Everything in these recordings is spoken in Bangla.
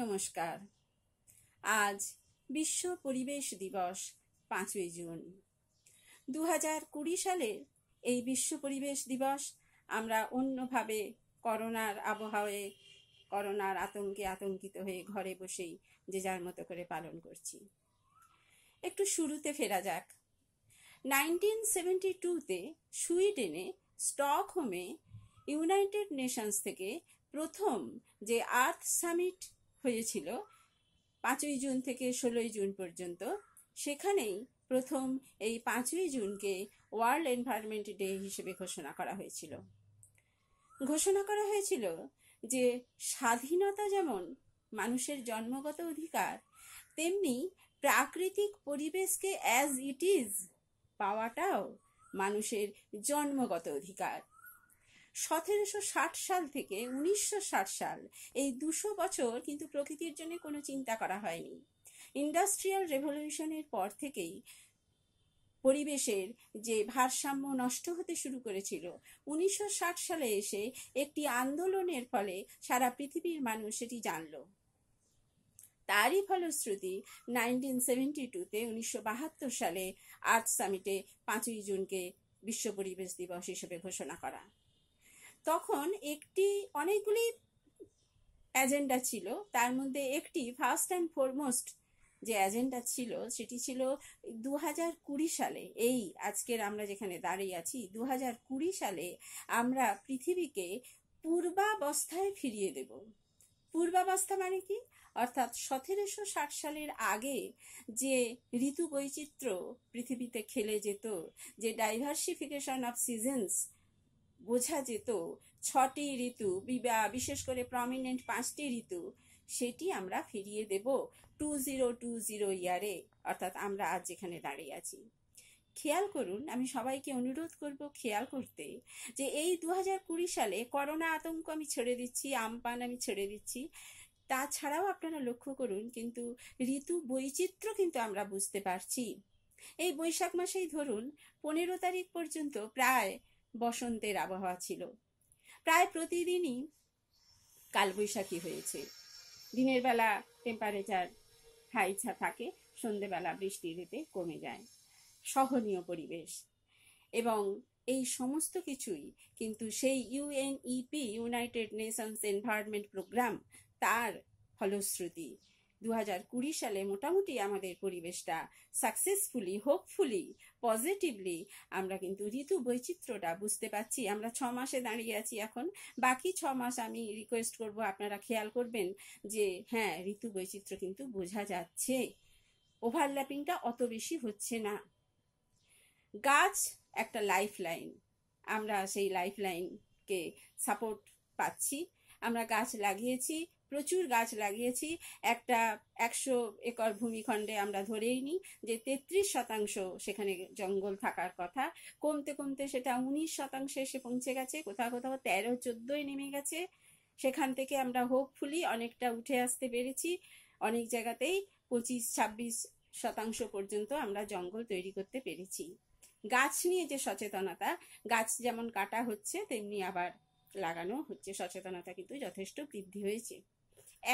নমস্কার আজ বিশ্ব পরিবেশ দিবস পাঁচই জুন দু হাজার কুড়ি সালে এই বিশ্ব পরিবেশ দিবস আমরা অন্যভাবে করোনার আবহাওয়ায় করোনার আতঙ্কে আতঙ্কিত হয়ে ঘরে বসেই যে যার মতো করে পালন করছি একটু শুরুতে ফেরা যাক নাইনটিন সেভেন্টি টুতে সুইডেনে স্টকহোমে ইউনাইটেড নেশনস থেকে প্রথম যে আর্থ সামিট হয়েছিল পাঁচই জুন থেকে ষোলোই জুন পর্যন্ত সেখানেই প্রথম এই পাঁচই জুনকে ওয়ার্ল্ড এনভায়রনমেন্ট ডে হিসেবে ঘোষণা করা হয়েছিল ঘোষণা করা হয়েছিল যে স্বাধীনতা যেমন মানুষের জন্মগত অধিকার তেমনি প্রাকৃতিক পরিবেশকে অ্যাজ ইট ইজ পাওয়াটাও মানুষের জন্মগত অধিকার সতেরোশো ষাট সাল থেকে উনিশশো ষাট সাল এই দুশো বছর কিন্তু প্রকৃতির জন্য কোনো চিন্তা করা হয়নি ইন্ডাস্ট্রিয়াল রেভলিউশনের পর থেকেই পরিবেশের যে ভারসাম্য নষ্ট হতে শুরু করেছিল উনিশশো সালে এসে একটি আন্দোলনের ফলে সারা পৃথিবীর মানুষ সেটি জানল তারই ফলশ্রুতি নাইনটিন সেভেন্টি টুতে উনিশশো বাহাত্তর সালে আর্থ সামিটে পাঁচই জুনকে বিশ্ব পরিবেশ দিবস হিসেবে ঘোষণা করা তখন একটি অনেকগুলি অ্যাজেন্ডা ছিল তার মধ্যে একটি ফার্স্ট অ্যান্ড ফরমোস্ট যে অ্যাজেন্ডা ছিল সেটি ছিল দু হাজার কুড়ি সালে এই আজকের আমরা যেখানে দাঁড়িয়ে আছি দু হাজার কুড়ি সালে আমরা পৃথিবীকে পূর্বাবস্থায় ফিরিয়ে দেব পূর্বাবস্থা মানে কি অর্থাৎ সতেরোশো ষাট সালের আগে যে ঋতু বৈচিত্র্য পৃথিবীতে খেলে যেত যে ডাইভার্সিফিকেশন অফ সিজনস বোঝা যেত ছটি ঋতু বিশেষ করে প্রমিনেন্ট পাঁচটি ঋতু সেটি আমরা ফিরিয়ে দেব টু জিরো টু জিরো ইয়ারে অর্থাৎ আমরা আজ যেখানে দাঁড়িয়ে আছি খেয়াল করুন আমি সবাইকে অনুরোধ করব খেয়াল করতে যে এই দু হাজার কুড়ি সালে করোনা আতঙ্ক আমি ছেড়ে দিচ্ছি আমপান আমি ছেড়ে দিচ্ছি তাছাড়াও আপনারা লক্ষ্য করুন কিন্তু ঋতু বৈচিত্র্য কিন্তু আমরা বুঝতে পারছি এই বৈশাখ মাসেই ধরুন পনেরো তারিখ পর্যন্ত প্রায় বসন্তের আবহাওয়া ছিল প্রায় প্রতিদিনই কালবৈশাখী হয়েছে দিনের বেলা টেম্পারেচার হাইছা থাকে সন্ধেবেলা বৃষ্টি দিতে কমে যায় সহনীয় পরিবেশ এবং এই সমস্ত কিছুই কিন্তু সেই UNEP United Nations Environment Programme তার ফলশ্রুতি দু সালে মোটামুটি আমাদের পরিবেশটা সাকসেসফুলি হোপফুলি পজিটিভলি আমরা কিন্তু ঋতু বৈচিত্র্যটা বুঝতে পারছি আমরা ছ মাসে দাঁড়িয়ে আছি এখন বাকি ছ মাস আমি রিকোয়েস্ট করব আপনারা খেয়াল করবেন যে হ্যাঁ ঋতু বৈচিত্র্য কিন্তু বোঝা যাচ্ছে ওভারল্যাপিংটা অত বেশি হচ্ছে না গাছ একটা লাইফ লাইন আমরা সেই লাইফ লাইনকে সাপোর্ট পাচ্ছি আমরা গাছ লাগিয়েছি প্রচুর গাছ লাগিয়েছি একটা একশো একর ভূমিখণ্ডে আমরা ধরেই নিই যে তেত্রিশ শতাংশ সেখানে জঙ্গল থাকার কথা কমতে কমতে সেটা উনিশ শতাংশে এসে পৌঁছে গেছে কোথাও কোথাও তেরো চোদ্দোই নেমে গেছে সেখান থেকে আমরা হোপফুলি অনেকটা উঠে আসতে পেরেছি অনেক জায়গাতেই পঁচিশ ছাব্বিশ শতাংশ পর্যন্ত আমরা জঙ্গল তৈরি করতে পেরেছি গাছ নিয়ে যে সচেতনতা গাছ যেমন কাটা হচ্ছে তেমনি আবার লাগানো হচ্ছে সচেতনতা কিন্তু যথেষ্ট বৃদ্ধি হয়েছে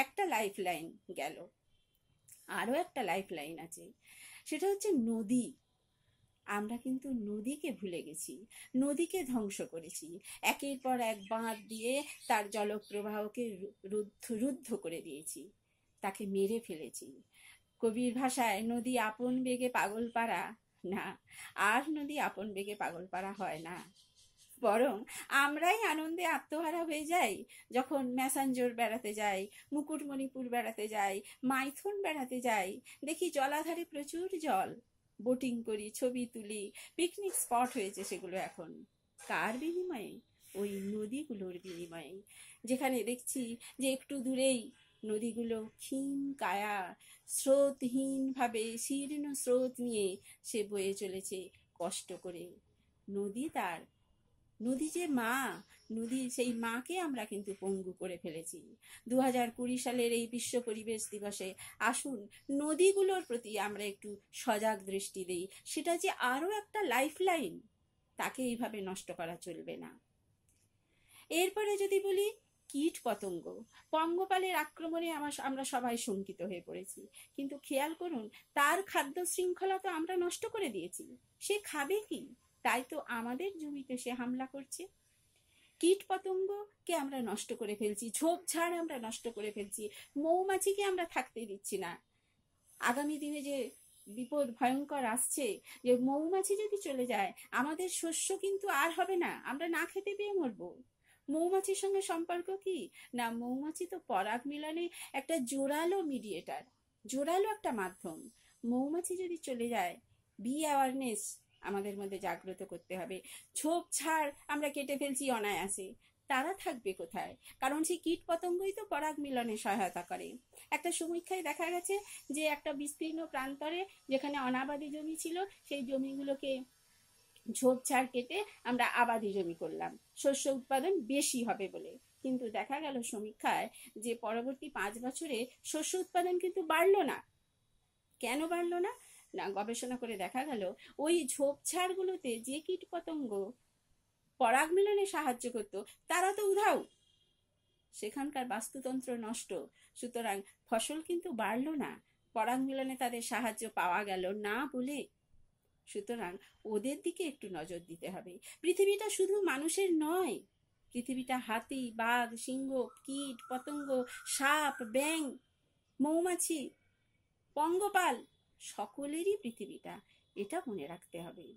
একটা লাইফ লাইন গেল আরও একটা লাইফ লাইন আছে সেটা হচ্ছে নদী আমরা কিন্তু নদীকে ভুলে গেছি নদীকে ধ্বংস করেছি একের পর এক বাঁধ দিয়ে তার জলপ্রবাহকে রুদ্ধ রুদ্ধ করে দিয়েছি তাকে মেরে ফেলেছি কবির ভাষায় নদী আপন বেগে পাগল পারা না আর নদী আপন বেগে পাগল পারা হয় না বরং আমরাই আনন্দে আত্মহারা হয়ে যাই যখন ম্যাসাঞ্জোর বেড়াতে যাই মুকুটমণিপুর বেড়াতে যাই মাইথন বেড়াতে যাই দেখি জলাধারে প্রচুর জল বোটিং করি ছবি তুলি পিকনিক স্পট হয়েছে সেগুলো এখন কার বিনিময়ে ওই নদীগুলোর বিনিময়ে যেখানে দেখছি যে একটু দূরেই নদীগুলো ক্ষীণ কায়া স্রোতহীনভাবে শীর্ণ স্রোত নিয়ে সে বয়ে চলেছে কষ্ট করে নদী তার নদী যে মা নদীর সেই মাকে আমরা কিন্তু পঙ্গু করে ফেলেছি দু হাজার কুড়ি সালের এই বিশ্ব পরিবেশ দিবসে আসুন নদীগুলোর প্রতি আমরা একটু সজাগ দৃষ্টি দিই সেটা যে আরও একটা লাইফ লাইন তাকে এইভাবে নষ্ট করা চলবে না এরপরে যদি বলি কীট পতঙ্গ পঙ্গপালের আক্রমণে আমার আমরা সবাই শঙ্কিত হয়ে পড়েছি কিন্তু খেয়াল করুন তার খাদ্য শৃঙ্খলা তো আমরা নষ্ট করে দিয়েছি সে খাবে কি তাই তো আমাদের জমিতে সে হামলা করছে কীট পতঙ্গকে আমরা নষ্ট করে ফেলছি ঝোপঝাড় আমরা নষ্ট করে ফেলছি মৌমাছিকে আমরা থাকতে দিচ্ছি না আগামী দিনে যে বিপদ ভয়ঙ্কর আসছে যে মৌমাছি যদি চলে যায় আমাদের শস্য কিন্তু আর হবে না আমরা না খেতে পেয়ে মরবো মৌমাছির সঙ্গে সম্পর্ক কি না মৌমাছি তো পরাগ মিলনে একটা জোরালো মিডিয়েটার জোরালো একটা মাধ্যম মৌমাছি যদি চলে যায় বি অ্যাওয়ারনেস আমাদের মধ্যে জাগ্রত করতে হবে ছোপ ছাড় আমরা কেটে ফেলছি অনায়াসে তারা থাকবে কোথায় কারণ সেই কীট পতঙ্গই তো পরাগ মিলনে সহায়তা করে একটা সমীক্ষায় দেখা গেছে যে একটা বিস্তীর্ণ প্রান্তরে যেখানে অনাবাদি জমি ছিল সেই জমিগুলোকে ছাড় কেটে আমরা আবাদি জমি করলাম শস্য উৎপাদন বেশি হবে বলে কিন্তু দেখা গেল সমীক্ষায় যে পরবর্তী পাঁচ বছরে শস্য উৎপাদন কিন্তু বাড়লো না কেন বাড়লো না গবেষণা করে দেখা গেল ওই ঝোপঝাড়গুলোতে যে কীট পতঙ্গ পরাগ মিলনে সাহায্য করত তারা তো উধাও সেখানকার বাস্তুতন্ত্র নষ্ট সুতরাং ফসল কিন্তু বাড়ল না পরাগ মিলনে তাদের সাহায্য পাওয়া গেল না বলে সুতরাং ওদের দিকে একটু নজর দিতে হবে পৃথিবীটা শুধু মানুষের নয় পৃথিবীটা হাতি বাঘ সিংহ কীট পতঙ্গ সাপ ব্যাং মৌমাছি পঙ্গপাল সকলেরই পৃথিবীটা এটা মনে রাখতে হবে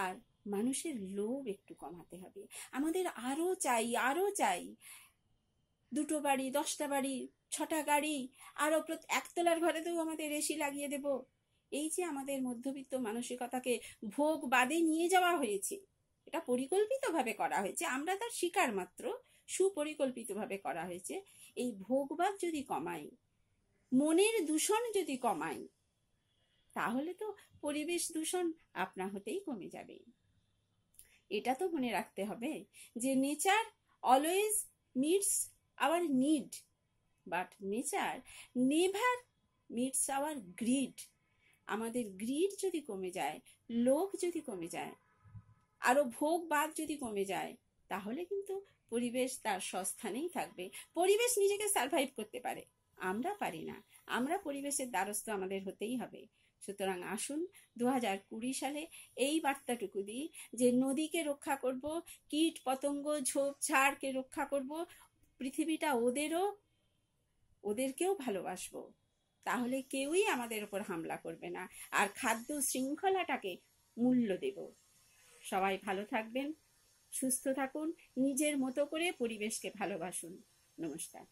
আর মানুষের লোভ একটু কমাতে হবে আমাদের আরও চাই আরও চাই দুটো বাড়ি দশটা বাড়ি ছটা গাড়ি আরও একতলার ঘরেতেও আমাদের এসি লাগিয়ে দেব এই যে আমাদের মধ্যবিত্ত মানসিকতাকে ভোগ বাদে নিয়ে যাওয়া হয়েছে এটা পরিকল্পিতভাবে করা হয়েছে আমরা তার শিকার মাত্র সুপরিকল্পিতভাবে করা হয়েছে এই ভোগবাদ যদি কমাই মনের দূষণ যদি কমাই তাহলে তো পরিবেশ দূষণ আপনা হতেই কমে যাবে এটা তো মনে রাখতে হবে যে nature always meets our need but nature never meets our greed আমাদের গ্রিড যদি কমে যায় লোভ যদি কমে যায় আরও ভোগবাদ যদি কমে যায় তাহলে কিন্তু পরিবেশ তার সস্থানেই থাকবে পরিবেশ নিজেকে সারভাইভ করতে পারে আমরা পারি না আমরা পরিবেশের দ্বারস্থ আমাদের হতেই হবে সুতরাং আসুন দু হাজার কুড়ি সালে এই বার্তাটুকু দিই যে নদীকে রক্ষা করব কীট পতঙ্গ ঝোপ ঝাড়কে রক্ষা করব পৃথিবীটা ওদেরও ওদেরকেও ভালোবাসবো তাহলে কেউই আমাদের ওপর হামলা করবে না আর খাদ্য শৃঙ্খলাটাকে মূল্য দেব সবাই ভালো থাকবেন সুস্থ থাকুন নিজের মতো করে পরিবেশকে ভালোবাসুন নমস্কার